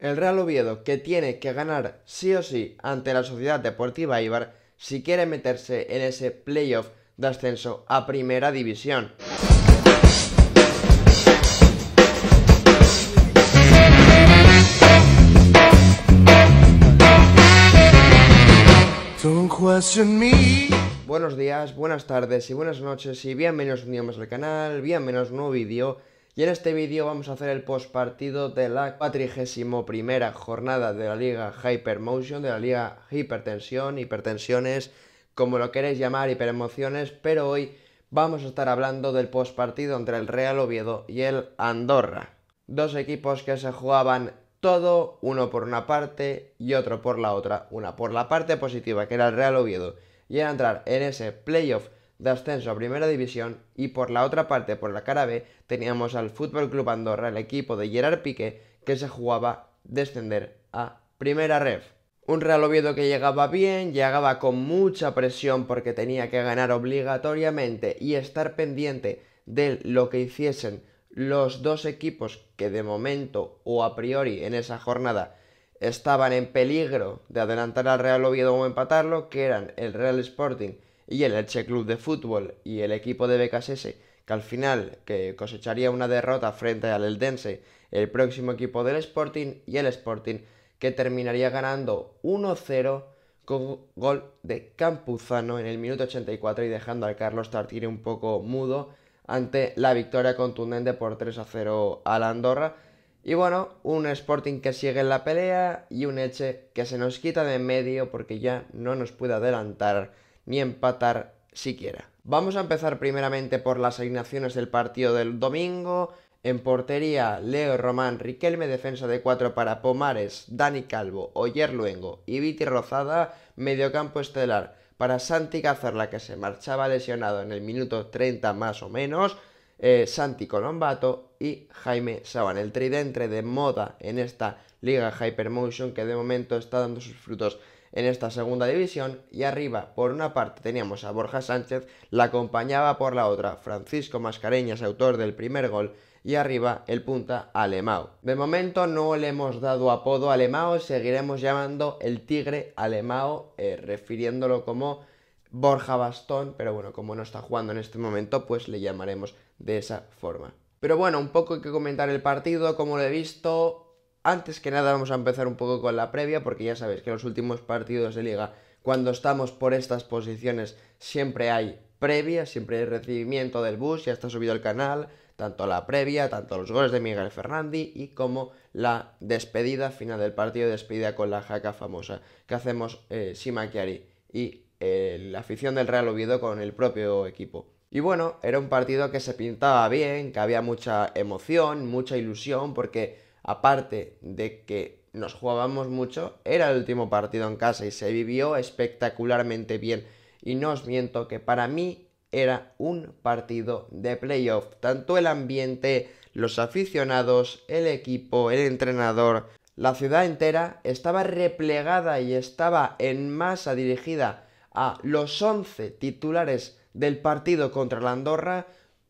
El Real Oviedo, que tiene que ganar sí o sí ante la Sociedad Deportiva Ibar si quiere meterse en ese playoff de ascenso a Primera División. Buenos días, buenas tardes y buenas noches y bienvenidos un día más al canal, bienvenidos a un nuevo vídeo. Y en este vídeo vamos a hacer el post de la 41 jornada de la Liga Hypermotion, de la Liga Hipertensión, Hipertensiones, como lo queréis llamar, hiperemociones, pero hoy vamos a estar hablando del post entre el Real Oviedo y el Andorra. Dos equipos que se jugaban todo, uno por una parte y otro por la otra. Una por la parte positiva, que era el Real Oviedo, y era entrar en ese playoff de ascenso a Primera División y por la otra parte, por la cara B, teníamos al Fútbol Club Andorra, el equipo de Gerard Piqué, que se jugaba descender a Primera Ref. Un Real Oviedo que llegaba bien, llegaba con mucha presión porque tenía que ganar obligatoriamente y estar pendiente de lo que hiciesen los dos equipos que de momento o a priori en esa jornada estaban en peligro de adelantar al Real Oviedo o empatarlo, que eran el Real Sporting y el Elche Club de Fútbol y el equipo de BKSS, que al final que cosecharía una derrota frente al Eldense, el próximo equipo del Sporting y el Sporting, que terminaría ganando 1-0 con gol de Campuzano en el minuto 84 y dejando al Carlos Tartiere un poco mudo ante la victoria contundente por 3-0 a la Andorra. Y bueno, un Sporting que sigue en la pelea y un Eche que se nos quita de en medio porque ya no nos puede adelantar ni empatar siquiera. Vamos a empezar primeramente por las asignaciones del partido del domingo. En portería, Leo Román, Riquelme, defensa de 4 para Pomares, Dani Calvo, Oyer Luengo y Viti Rozada, mediocampo estelar para Santi Cazorla, que se marchaba lesionado en el minuto 30 más o menos, eh, Santi Colombato y Jaime Saban. El tridente de moda en esta liga Hypermotion que de momento está dando sus frutos en esta segunda división y arriba por una parte teníamos a Borja Sánchez, la acompañaba por la otra Francisco Mascareñas, autor del primer gol, y arriba el punta Alemao. De momento no le hemos dado apodo a Alemao, seguiremos llamando el tigre Alemao, eh, refiriéndolo como Borja Bastón, pero bueno, como no está jugando en este momento, pues le llamaremos de esa forma. Pero bueno, un poco hay que comentar el partido, como lo he visto, antes que nada vamos a empezar un poco con la previa porque ya sabéis que en los últimos partidos de liga, cuando estamos por estas posiciones, siempre hay previa, siempre hay recibimiento del bus, ya está subido el canal, tanto la previa, tanto los goles de Miguel Fernández y como la despedida final del partido, despedida con la jaca famosa que hacemos eh, y eh, la afición del Real Oviedo con el propio equipo. Y bueno, era un partido que se pintaba bien, que había mucha emoción, mucha ilusión, porque aparte de que nos jugábamos mucho, era el último partido en casa y se vivió espectacularmente bien. Y no os miento que para mí era un partido de playoff. Tanto el ambiente, los aficionados, el equipo, el entrenador, la ciudad entera estaba replegada y estaba en masa dirigida a los 11 titulares del partido contra la Andorra,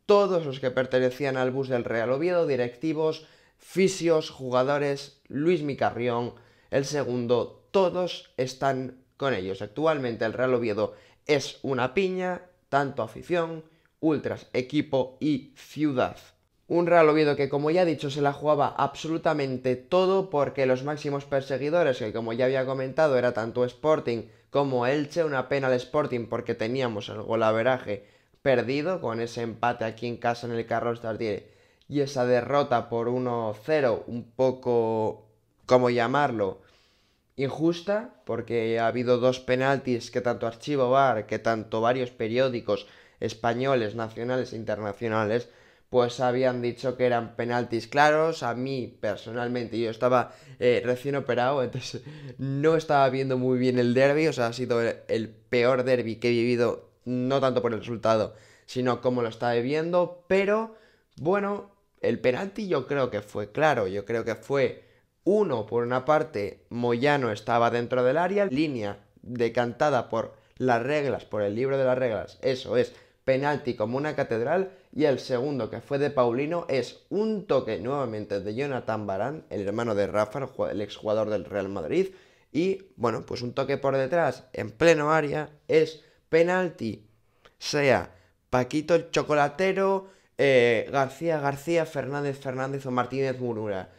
todos los que pertenecían al bus del Real Oviedo, directivos, fisios, jugadores, Luis Micarrión, el segundo, todos están con ellos. Actualmente el Real Oviedo es una piña, tanto afición, ultras, equipo y ciudad. Un Real Oviedo que, como ya he dicho, se la jugaba absolutamente todo porque los máximos perseguidores, que como ya había comentado, era tanto Sporting como Elche, una pena al Sporting porque teníamos el golaveraje perdido con ese empate aquí en casa en el Carlos Tartiere y esa derrota por 1-0, un poco, ¿cómo llamarlo? Injusta, porque ha habido dos penaltis que tanto Archivo Bar, que tanto varios periódicos españoles, nacionales e internacionales, pues habían dicho que eran penaltis claros. A mí, personalmente, yo estaba eh, recién operado, entonces no estaba viendo muy bien el derby. O sea, ha sido el, peor derby que he vivido, no tanto por el resultado, sino como lo estaba viviendo. Pero bueno, el penalti yo creo que fue claro, yo creo que fue uno, por una parte, Moyano estaba dentro del área, línea decantada por las reglas, por el libro de las reglas, eso es penalti como una catedral, y el segundo, que fue de Paulino, es un toque nuevamente de Jonathan Barán, el hermano de Rafa, el exjugador del Real Madrid, y bueno, pues un toque por detrás, en pleno área, es penalti, sea Paquito el Chocolatero, eh, García, García, Fernández, Fernández o Martínez Murura.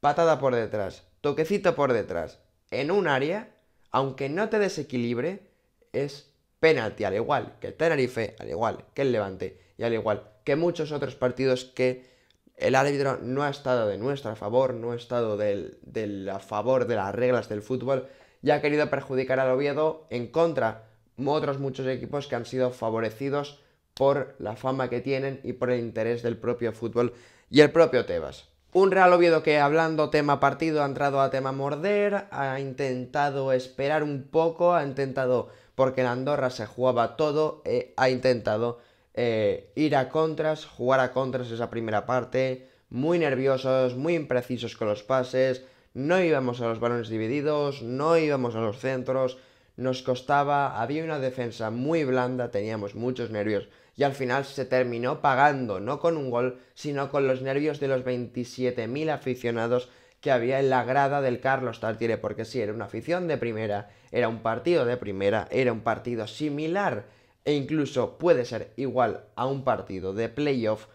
Patada por detrás, toquecito por detrás. En un área, aunque no te desequilibre, es penalti, al igual que el Tenerife, al igual que el Levante y al igual que muchos otros partidos que el árbitro no ha estado de nuestra favor, no ha estado del, a favor de las reglas del fútbol y ha querido perjudicar al Oviedo en contra de otros muchos equipos que han sido favorecidos por la fama que tienen y por el interés del propio fútbol y el propio Tebas. Un Real Oviedo que hablando tema partido ha entrado a tema morder, ha intentado esperar un poco, ha intentado, porque en Andorra se jugaba todo, eh, ha intentado eh, ir a contras, jugar a contras esa primera parte, muy nerviosos, muy imprecisos con los pases, no íbamos a los balones divididos, no íbamos a los centros, nos costaba, había una defensa muy blanda, teníamos muchos nervios y al final se terminó pagando, no con un gol, sino con los nervios de los 27.000 aficionados que había en la grada del Carlos Tartiere, porque sí, era una afición de primera, era un partido de primera, era un partido similar e incluso puede ser igual a un partido de playoff.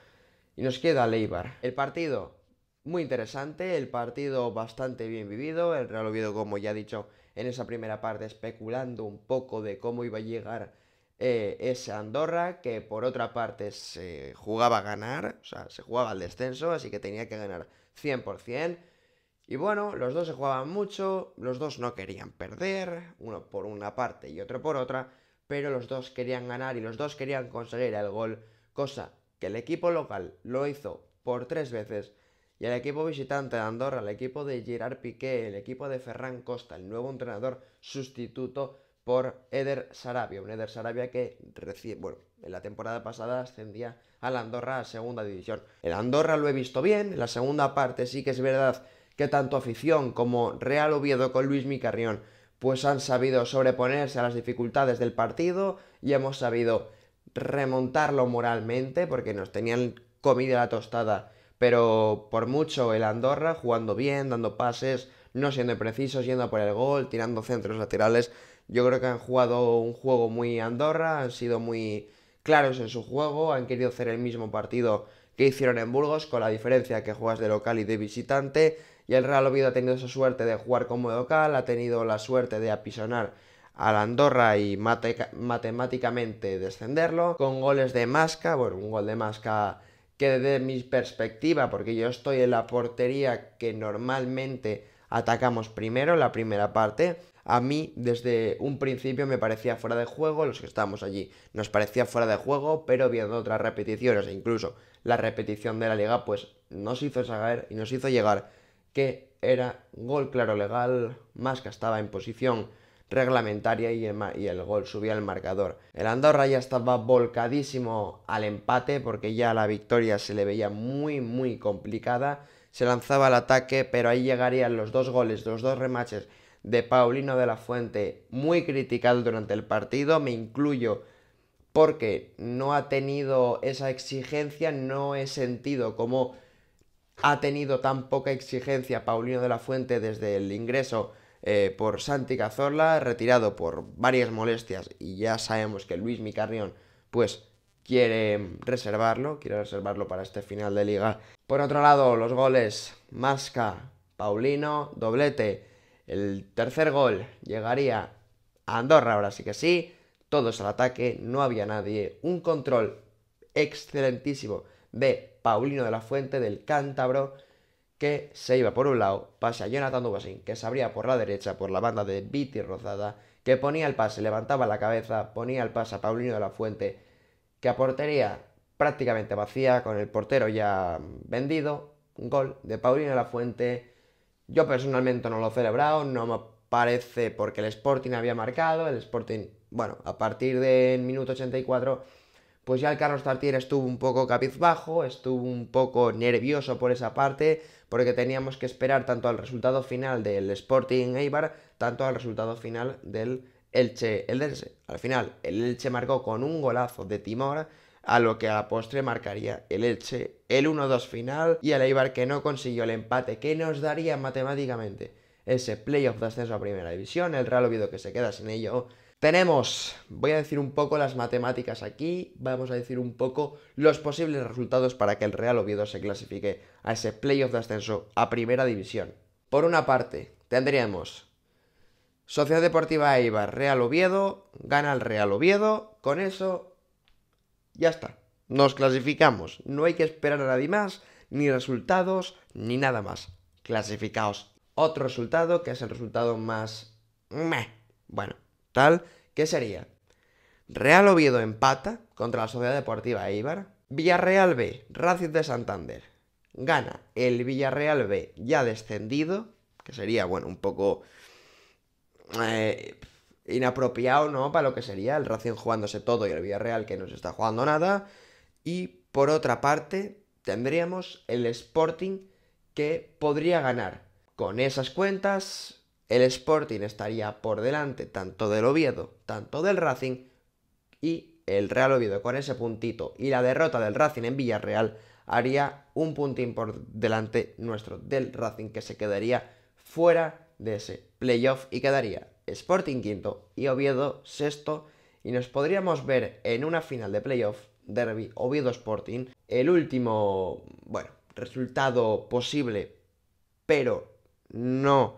Y nos queda Leibar. El partido muy interesante, el partido bastante bien vivido, el Real Oviedo, como ya he dicho en esa primera parte, especulando un poco de cómo iba a llegar eh, es Andorra, que por otra parte se jugaba a ganar, o sea, se jugaba al descenso, así que tenía que ganar 100%. Y bueno, los dos se jugaban mucho, los dos no querían perder, uno por una parte y otro por otra, pero los dos querían ganar y los dos querían conseguir el gol, cosa que el equipo local lo hizo por tres veces y el equipo visitante de Andorra, el equipo de Gerard Piqué, el equipo de Ferran Costa, el nuevo entrenador sustituto, por Eder Sarabia, un Eder Sarabia que recién, bueno, en la temporada pasada ascendía a la Andorra a segunda división. El Andorra lo he visto bien, en la segunda parte sí que es verdad que tanto afición como Real Oviedo con Luis Micarrión pues han sabido sobreponerse a las dificultades del partido y hemos sabido remontarlo moralmente porque nos tenían comida la tostada, pero por mucho el Andorra jugando bien, dando pases, no siendo precisos, yendo por el gol, tirando centros laterales, yo creo que han jugado un juego muy Andorra, han sido muy claros en su juego, han querido hacer el mismo partido que hicieron en Burgos, con la diferencia que juegas de local y de visitante. Y el Real Oviedo ha tenido esa suerte de jugar como local, ha tenido la suerte de apisonar a la Andorra y matemáticamente descenderlo, con goles de Masca, bueno, un gol de Masca que desde mi perspectiva, porque yo estoy en la portería que normalmente atacamos primero, la primera parte, a mí desde un principio me parecía fuera de juego, los que estábamos allí nos parecía fuera de juego, pero viendo otras repeticiones, e incluso la repetición de la liga, pues nos hizo saber y nos hizo llegar que era gol claro legal, más que estaba en posición reglamentaria y el, y el gol subía al marcador. El Andorra ya estaba volcadísimo al empate porque ya la victoria se le veía muy muy complicada, se lanzaba al ataque, pero ahí llegarían los dos goles, los dos remaches de Paulino de la Fuente muy criticado durante el partido, me incluyo porque no ha tenido esa exigencia, no he sentido como ha tenido tan poca exigencia Paulino de la Fuente desde el ingreso eh, por Santi Cazorla, retirado por varias molestias y ya sabemos que Luis Micarrión pues quiere reservarlo, quiere reservarlo para este final de liga. Por otro lado, los goles Masca, Paulino, doblete el tercer gol llegaría a Andorra, ahora sí que sí. Todos al ataque, no había nadie. Un control excelentísimo de Paulino de la Fuente, del Cántabro, que se iba por un lado, pase a Jonathan Dubasín, que se abría por la derecha, por la banda de Viti Rozada, que ponía el pase, levantaba la cabeza, ponía el pase a Paulino de la Fuente, que a portería prácticamente vacía, con el portero ya vendido, un gol de Paulino de la Fuente yo personalmente no lo he celebrado, no me parece porque el Sporting había marcado, el Sporting, bueno, a partir del minuto 84, pues ya el Carlos Tartier estuvo un poco cabizbajo, estuvo un poco nervioso por esa parte, porque teníamos que esperar tanto al resultado final del Sporting Eibar, tanto al resultado final del Elche Eldense. Al final, el Elche marcó con un golazo de Timor, a lo que a la postre marcaría el Elche el 1-2 final y el Eibar que no consiguió el empate que nos daría matemáticamente ese playoff de ascenso a Primera División, el Real Oviedo que se queda sin ello. Tenemos, voy a decir un poco las matemáticas aquí, vamos a decir un poco los posibles resultados para que el Real Oviedo se clasifique a ese playoff de ascenso a Primera División. Por una parte, tendríamos Sociedad Deportiva Eibar, Real Oviedo, gana el Real Oviedo, con eso ya está, nos clasificamos. No hay que esperar a nadie más, ni resultados, ni nada más. Clasificaos. Otro resultado, que es el resultado más... Bueno, tal, ¿qué sería? Real Oviedo empata contra la Sociedad Deportiva Eibar. Villarreal B, Racing de Santander. Gana el Villarreal B ya descendido, que sería, bueno, un poco... Eh, inapropiado, ¿no? Para lo que sería el Racing jugándose todo y el Villarreal que no se está jugando nada. Y por otra parte, tendríamos el Sporting que podría ganar. Con esas cuentas, el Sporting estaría por delante tanto del Oviedo, tanto del Racing y el Real Oviedo con ese puntito y la derrota del Racing en Villarreal haría un puntín por delante nuestro del Racing que se quedaría fuera de ese playoff y quedaría Sporting quinto y Oviedo sexto y nos podríamos ver en una final de playoff, derby Oviedo Sporting, el último, bueno, resultado posible, pero no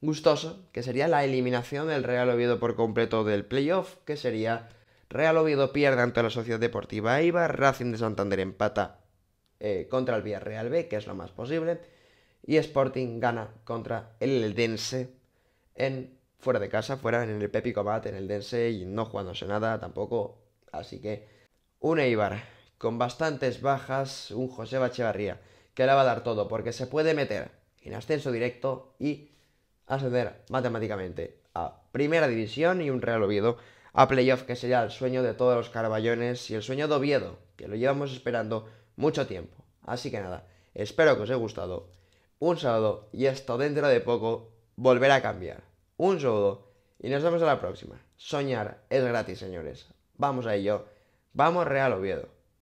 gustoso, que sería la eliminación del Real Oviedo por completo del playoff, que sería Real Oviedo pierde ante la Sociedad Deportiva Eibar, Racing de Santander empata eh, contra el Villarreal B, que es lo más posible, y Sporting gana contra el Eldense en fuera de casa, fuera en el Pepi Combat en el Dense y no jugándose nada tampoco. Así que un Eibar con bastantes bajas, un José Bachevarría que le va a dar todo porque se puede meter en ascenso directo y ascender matemáticamente a primera división y un Real Oviedo a playoff que sería el sueño de todos los caraballones y el sueño de Oviedo que lo llevamos esperando mucho tiempo. Así que nada, espero que os haya gustado un saludo y esto dentro de poco volverá a cambiar. Un saludo y nos vemos a la próxima. Soñar es gratis, señores. Vamos a ello. Vamos Real Oviedo.